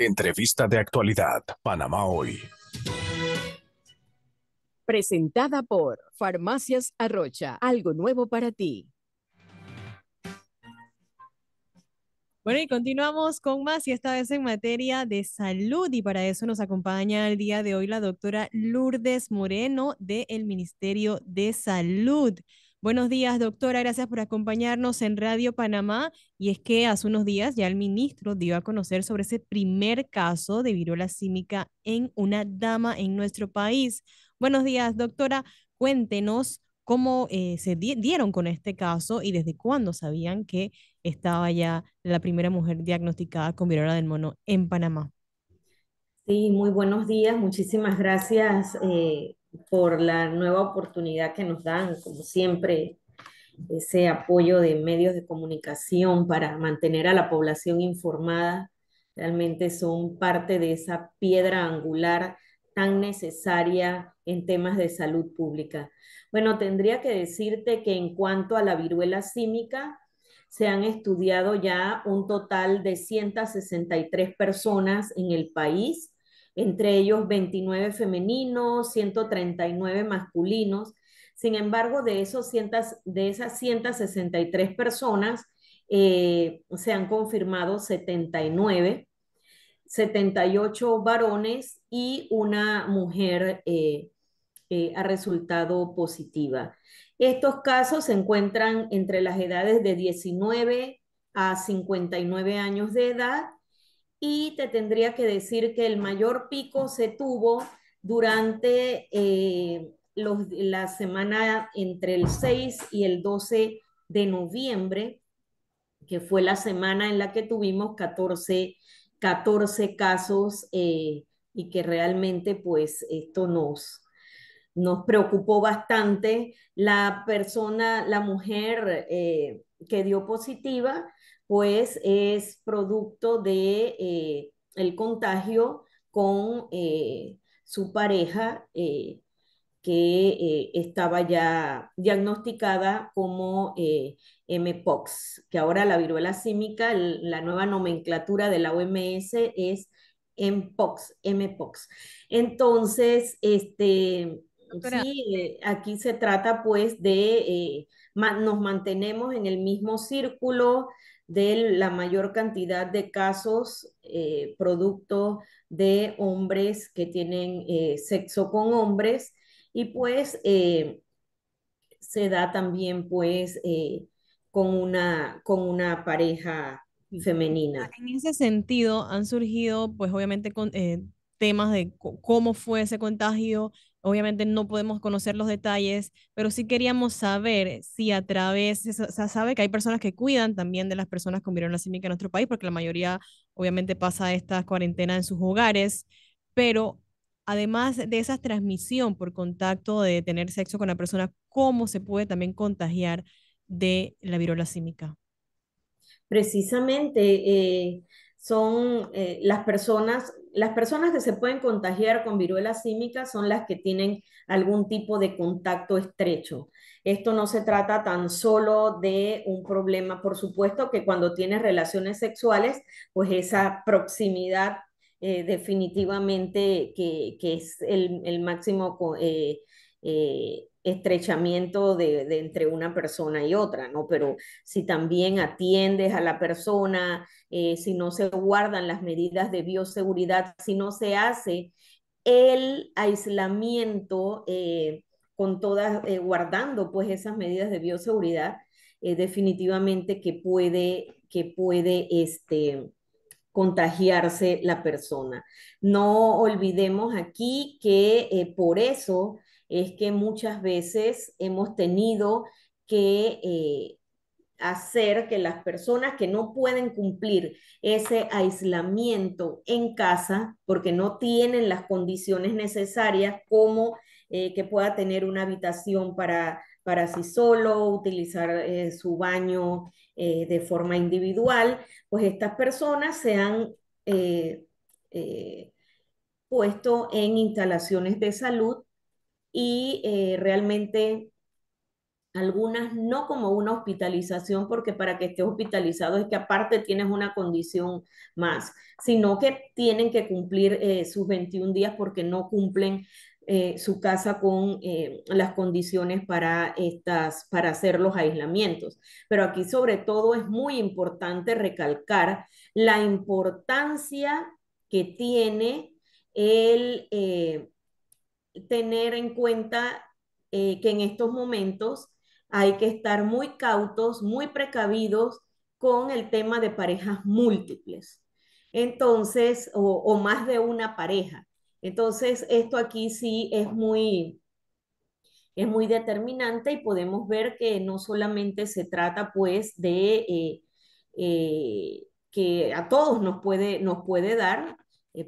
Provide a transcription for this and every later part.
Entrevista de actualidad, Panamá hoy. Presentada por Farmacias Arrocha, algo nuevo para ti. Bueno, y continuamos con más y esta vez en materia de salud y para eso nos acompaña el día de hoy la doctora Lourdes Moreno del Ministerio de Salud. Buenos días, doctora. Gracias por acompañarnos en Radio Panamá. Y es que hace unos días ya el ministro dio a conocer sobre ese primer caso de viruela símica en una dama en nuestro país. Buenos días, doctora. Cuéntenos cómo eh, se dieron con este caso y desde cuándo sabían que estaba ya la primera mujer diagnosticada con viruela del mono en Panamá. Sí, muy buenos días. Muchísimas gracias. Eh, por la nueva oportunidad que nos dan, como siempre, ese apoyo de medios de comunicación para mantener a la población informada. Realmente son parte de esa piedra angular tan necesaria en temas de salud pública. Bueno, tendría que decirte que en cuanto a la viruela símica, se han estudiado ya un total de 163 personas en el país entre ellos 29 femeninos, 139 masculinos. Sin embargo, de, esos de esas 163 personas eh, se han confirmado 79, 78 varones y una mujer eh, eh, ha resultado positiva. Estos casos se encuentran entre las edades de 19 a 59 años de edad y te tendría que decir que el mayor pico se tuvo durante eh, la semana entre el 6 y el 12 de noviembre, que fue la semana en la que tuvimos 14, 14 casos eh, y que realmente pues esto nos, nos preocupó bastante. La persona, la mujer eh, que dio positiva, pues es producto de eh, el contagio con eh, su pareja eh, que estaba ya diagnosticada como MPOX, que ahora la viruela símica, la nueva nomenclatura de la OMS es MPOX, MPOX. Entonces, este, aquí se trata pues de nos mantenemos en el mismo círculo de la mayor cantidad de casos eh, producto de hombres que tienen eh, sexo con hombres y pues eh, se da también pues con, una, con una pareja femenina. En ese sentido han surgido pues obviamente con, temas de cómo fue ese contagio, Obviamente no podemos conocer los detalles, pero sí queríamos saber si a través, se sabe que hay personas que cuidan también de las personas con virola símica en nuestro país, porque la mayoría obviamente pasa esta cuarentena en sus hogares, pero además de esa transmisión por contacto de tener sexo con la persona, ¿cómo se puede también contagiar de la virola símica? Precisamente eh, son eh, las personas las personas que se pueden contagiar con viruela símica son las que tienen algún tipo de contacto estrecho. Esto no se trata tan solo de un problema, por supuesto, que cuando tienes relaciones sexuales, pues esa proximidad eh, definitivamente que, es el, máximo eh, eh, estrechamiento de, entre una persona y otra, ¿no? Pero si también atiendes a la persona, eh, si no se guardan las medidas de bioseguridad, si no se hace el aislamiento eh, con todas, eh, guardando pues esas medidas de bioseguridad, definitivamente que puede, que puede, este, contagiarse la persona. No olvidemos aquí que por eso es que muchas veces hemos tenido que eh, hacer que las personas que no pueden cumplir ese aislamiento en casa, porque no tienen las condiciones necesarias, como eh, que pueda tener una habitación para, sí solo, utilizar eh, su baño de forma individual, pues estas personas se han puesto en instalaciones de salud y eh, realmente algunas no como una hospitalización, porque para que estés hospitalizado es que aparte tienes una condición más, sino que tienen que cumplir eh, sus 21 días porque no cumplen eh, su casa con las condiciones para, estas, para hacer los aislamientos. Pero aquí sobre todo es muy importante recalcar la importancia que tiene el tener en cuenta eh, que en estos momentos hay que estar muy cautos, muy precavidos con el tema de parejas múltiples. Entonces, o, más de una pareja. Entonces, esto aquí sí es muy, es muy determinante y podemos ver que no solamente se trata pues de eh, eh, que a todos nos puede, nos puede dar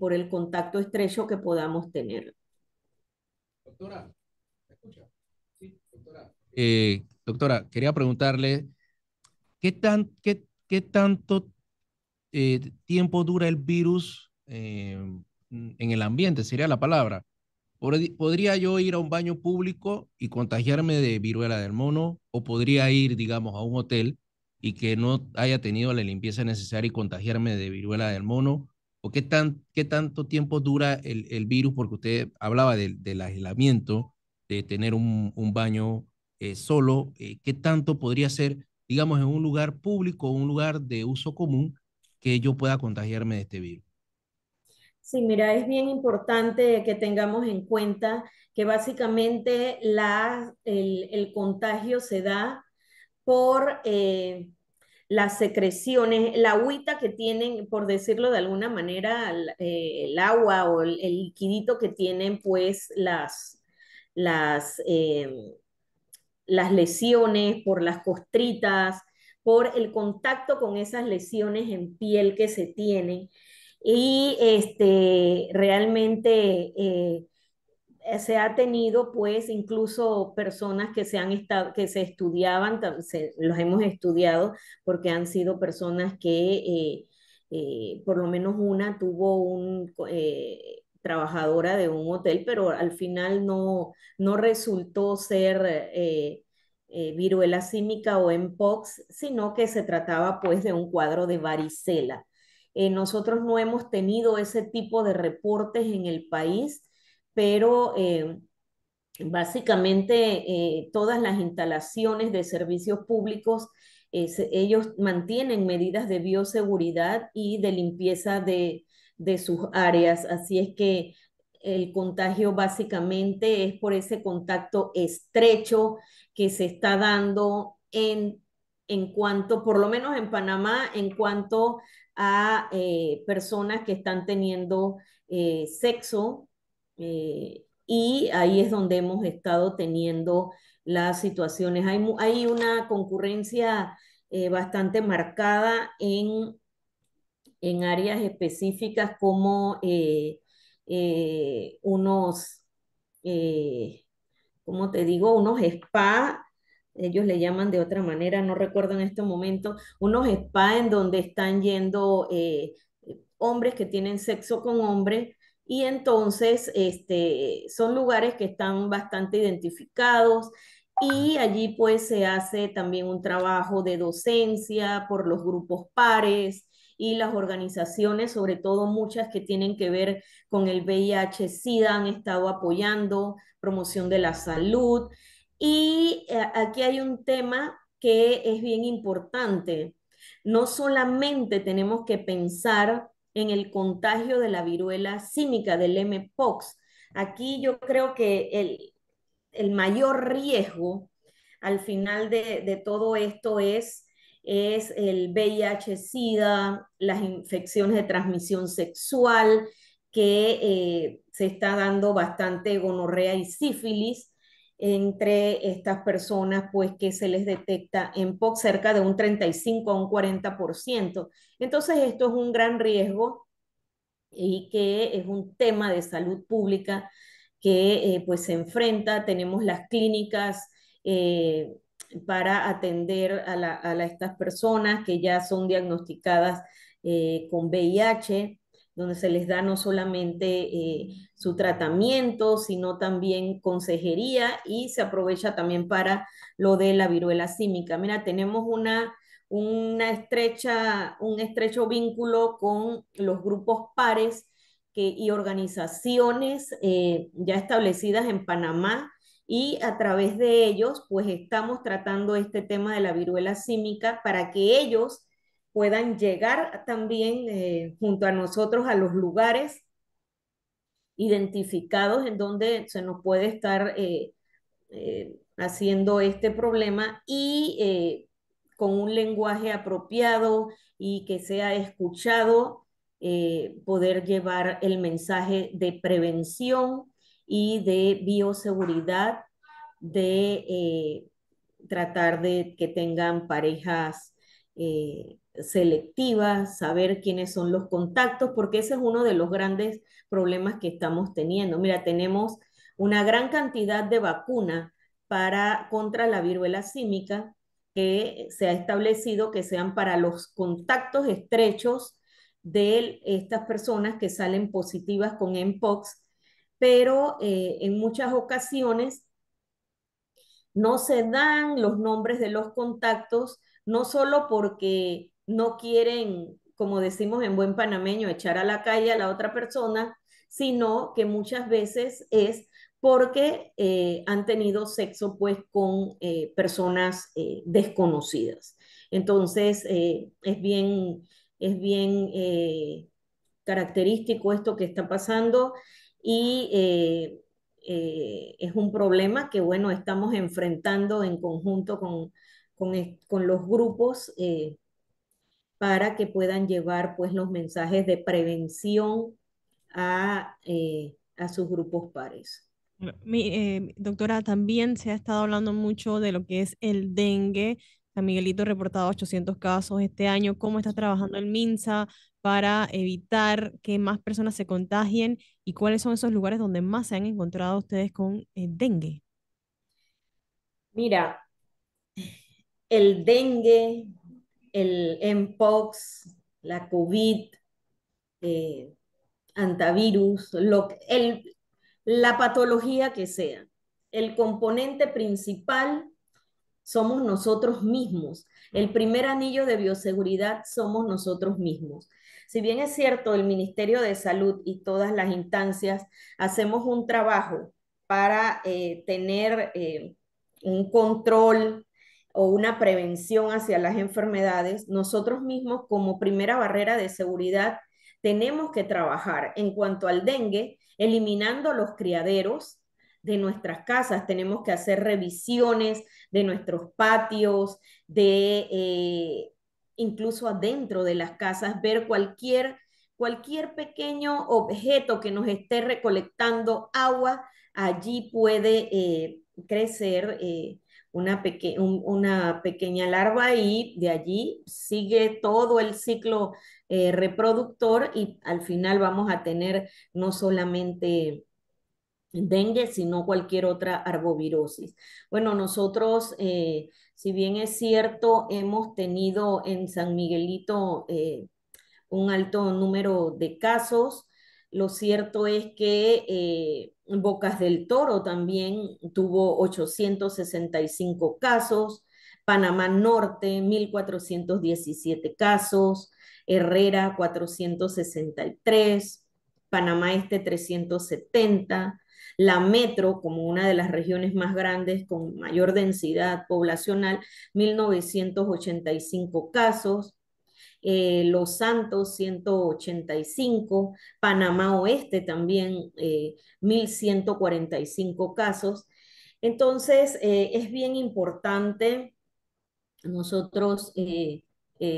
por el contacto estrecho que podamos tener. Doctora, escucha? Sí, doctora. Eh, doctora, quería preguntarle, ¿qué, tan, qué, qué tanto eh, tiempo dura el virus eh, en el ambiente? Sería la palabra. ¿Podría yo ir a un baño público y contagiarme de viruela del mono? ¿O podría ir, digamos, a un hotel y que no haya tenido la limpieza necesaria y contagiarme de viruela del mono? qué, tanto tiempo dura el, virus, porque usted hablaba del aislamiento, de tener un, baño eh, solo, eh, qué tanto podría ser, digamos, en un lugar público, un lugar de uso común, que yo pueda contagiarme de este virus. Sí, mira, es bien importante que tengamos en cuenta que básicamente la, el, contagio se da por eh, las secreciones, la agüita que tienen, por decirlo de alguna manera, el, eh, agua o el, el, liquidito que tienen, pues las, las, em, las lesiones, por las costritas, por el contacto con esas lesiones en piel que se tienen. Y este, realmente eh, eh, se ha tenido pues incluso personas que se han estado, que se estudiaban, los hemos estudiado porque han sido personas que eh, eh, por lo menos una tuvo un trabajadora de un hotel, pero al final no, no resultó ser viruela símica o MPOX, sino que se trataba pues de un cuadro de varicela. nosotros no hemos tenido ese tipo de reportes en el país pero eh, básicamente eh, todas las instalaciones de servicios públicos, eh, ellos mantienen medidas de bioseguridad y de limpieza de, sus áreas. Así es que el contagio básicamente es por ese contacto estrecho que se está dando en, cuanto, por lo menos en Panamá, en cuanto a personas que están teniendo sexo eh, y ahí es donde hemos estado teniendo las situaciones. Hay, hay una concurrencia eh, bastante marcada en, en, áreas específicas como eh, unos, ¿cómo te digo? Unos spa, ellos le llaman de otra manera, no recuerdo en este momento, unos spa en donde están yendo hombres que tienen sexo con hombres y entonces este, son lugares que están bastante identificados y allí pues se hace también un trabajo de docencia por los grupos pares y las organizaciones, sobre todo muchas que tienen que ver con el VIH-Sida, han estado apoyando promoción de la salud. Y eh, aquí hay un tema que es bien importante. No solamente tenemos que pensar en el contagio de la viruela cínica del MPOX. Aquí yo creo que el, mayor riesgo al final de, todo esto es, es el VIH-Sida, las infecciones de transmisión sexual, que eh, se está dando bastante gonorrea y sífilis, entre estas personas, pues que se les detecta en POC cerca de un 35 a un 40%. Entonces, esto es un gran riesgo y que es un tema de salud pública que eh, pues se enfrenta. Tenemos las clínicas eh, para atender a, estas personas que ya son diagnosticadas eh, con VIH donde se les da no solamente eh, su tratamiento, sino también consejería y se aprovecha también para lo de la viruela símica. Mira, tenemos una, una estrecha, un estrecho vínculo con los grupos pares y organizaciones eh, ya establecidas en Panamá y a través de ellos, pues estamos tratando este tema de la viruela símica para que ellos puedan llegar también eh, junto a nosotros a los lugares identificados en donde se nos puede estar eh, eh, haciendo este problema y con un lenguaje apropiado y que sea escuchado, poder llevar el mensaje de prevención y de bioseguridad, de tratar de que tengan parejas selectiva, saber quiénes son los contactos, porque ese es uno de los grandes problemas que estamos teniendo. Mira, tenemos una gran cantidad de vacuna para contra la viruela símica que se ha establecido que sean para los contactos estrechos de estas personas que salen positivas con MPOX, pero eh, en muchas ocasiones no se dan los nombres de los contactos, no solo porque no quieren, como decimos en buen panameño, echar a la calle a la otra persona, sino que muchas veces es porque eh, han tenido sexo pues con eh, personas eh, desconocidas. Entonces es bien, es bien característico esto que está pasando y es un problema que bueno estamos enfrentando en conjunto con, con los grupos para que puedan llevar pues los mensajes de prevención a, eh, sus grupos pares. Eh, doctora, también se ha estado hablando mucho de lo que es el dengue. San Miguelito ha reportado 800 casos este año. ¿Cómo está trabajando el MINSA para evitar que más personas se contagien? ¿Y cuáles son esos lugares donde más se han encontrado ustedes con eh, dengue? Mira, el dengue, el MPOX, la COVID, eh, antivirus, el, la patología que sea. El componente principal somos nosotros mismos. El primer anillo de bioseguridad somos nosotros mismos. Si bien es cierto, el Ministerio de Salud y todas las instancias hacemos un trabajo para eh, tener eh, un control o una prevención hacia las enfermedades, nosotros mismos como primera barrera de seguridad tenemos que trabajar en cuanto al dengue, eliminando los criaderos de nuestras casas, tenemos que hacer revisiones de nuestros patios, de eh, incluso adentro de las casas, ver cualquier, cualquier pequeño objeto que nos esté recolectando agua, allí puede eh, crecer. Eh, una, una pequeña larva y de allí sigue todo el ciclo eh, reproductor y al final vamos a tener no solamente dengue, sino cualquier otra arbovirosis. Bueno, nosotros, eh, si bien es cierto, hemos tenido en San Miguelito eh, un alto número de casos, lo cierto es que Bocas del Toro también tuvo 865 casos, Panamá Norte 1.417 casos, Herrera 463, Panamá Este 370, la Metro como una de las regiones más grandes con mayor densidad poblacional 1.985 casos, eh, Los Santos 185, Panamá Oeste también 1145 eh, casos. Entonces, eh, es bien importante, nosotros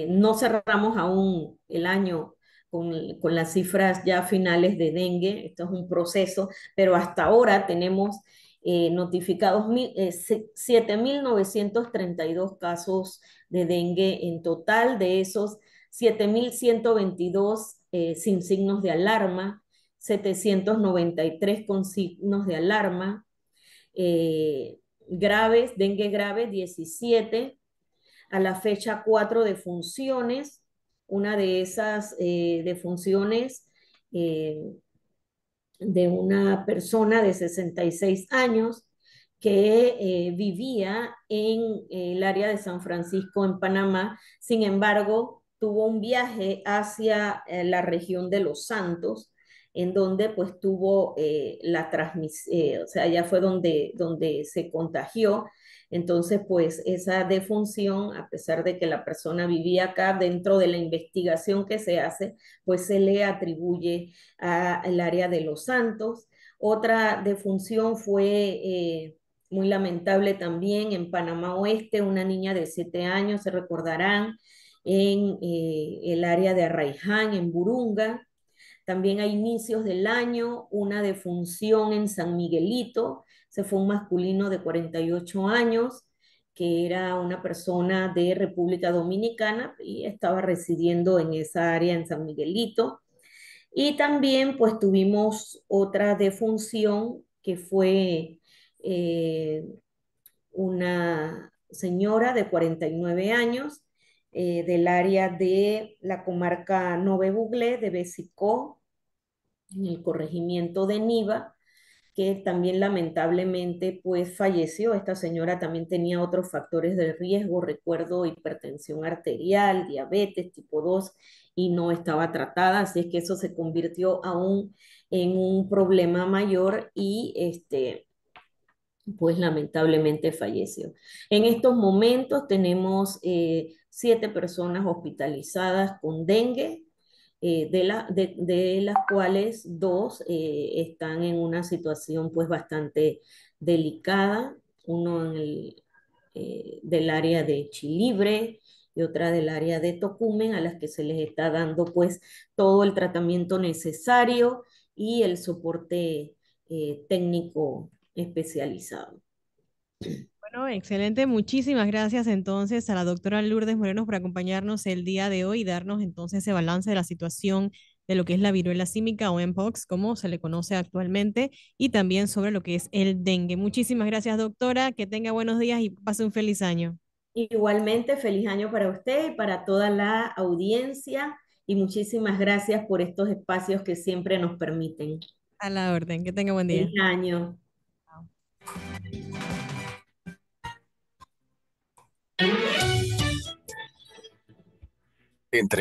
no cerramos aún el año con, las cifras ya finales de dengue. Esto es un proceso, pero hasta ahora tenemos notificados 7.932 casos de dengue en total. De esos, 7.122 eh, sin signos de alarma, 793 con signos de alarma, eh, graves, dengue grave 17, a la fecha 4 defunciones, una de esas eh, defunciones de una persona de 66 años que vivía en el área de San Francisco, en Panamá, sin embargo, tuvo un viaje hacia eh, la región de Los Santos, en donde pues tuvo eh, la transmisión, eh, o sea, allá fue donde, donde se contagió. Entonces, pues esa defunción, a pesar de que la persona vivía acá, dentro de la investigación que se hace, pues se le atribuye al área de los santos. Otra defunción fue muy lamentable también en Panamá Oeste, una niña de siete años, se recordarán, en eh, el área de Arraiján, en Burunga. También a inicios del año, una defunción en San Miguelito. Se fue un masculino de 48 años que era una persona de República Dominicana y estaba residiendo en esa área en San Miguelito. Y también pues tuvimos otra defunción que fue eh, una señora de 49 años eh, del área de la comarca Nove Bugle, de Besicó, en el corregimiento de Niva, que también lamentablemente pues falleció. Esta señora también tenía otros factores de riesgo, recuerdo hipertensión arterial, diabetes tipo 2 y no estaba tratada, así es que eso se convirtió aún en un problema mayor y este pues lamentablemente falleció. En estos momentos tenemos eh, siete personas hospitalizadas con dengue, eh, de, de, las cuales dos eh, están en una situación pues bastante delicada, uno en eh, del área de Chilibre y otra del área de Tocumen, a las que se les está dando pues todo el tratamiento necesario y el soporte técnico especializado. Bueno, excelente. Muchísimas gracias entonces a la doctora Lourdes Moreno por acompañarnos el día de hoy y darnos entonces ese balance de la situación de lo que es la viruela símica o mpox, como se le conoce actualmente, y también sobre lo que es el dengue. Muchísimas gracias, doctora. Que tenga buenos días y pase un feliz año. Igualmente, feliz año para usted y para toda la audiencia. Y muchísimas gracias por estos espacios que siempre nos permiten. A la orden. Que tenga buen día. Feliz año. Entre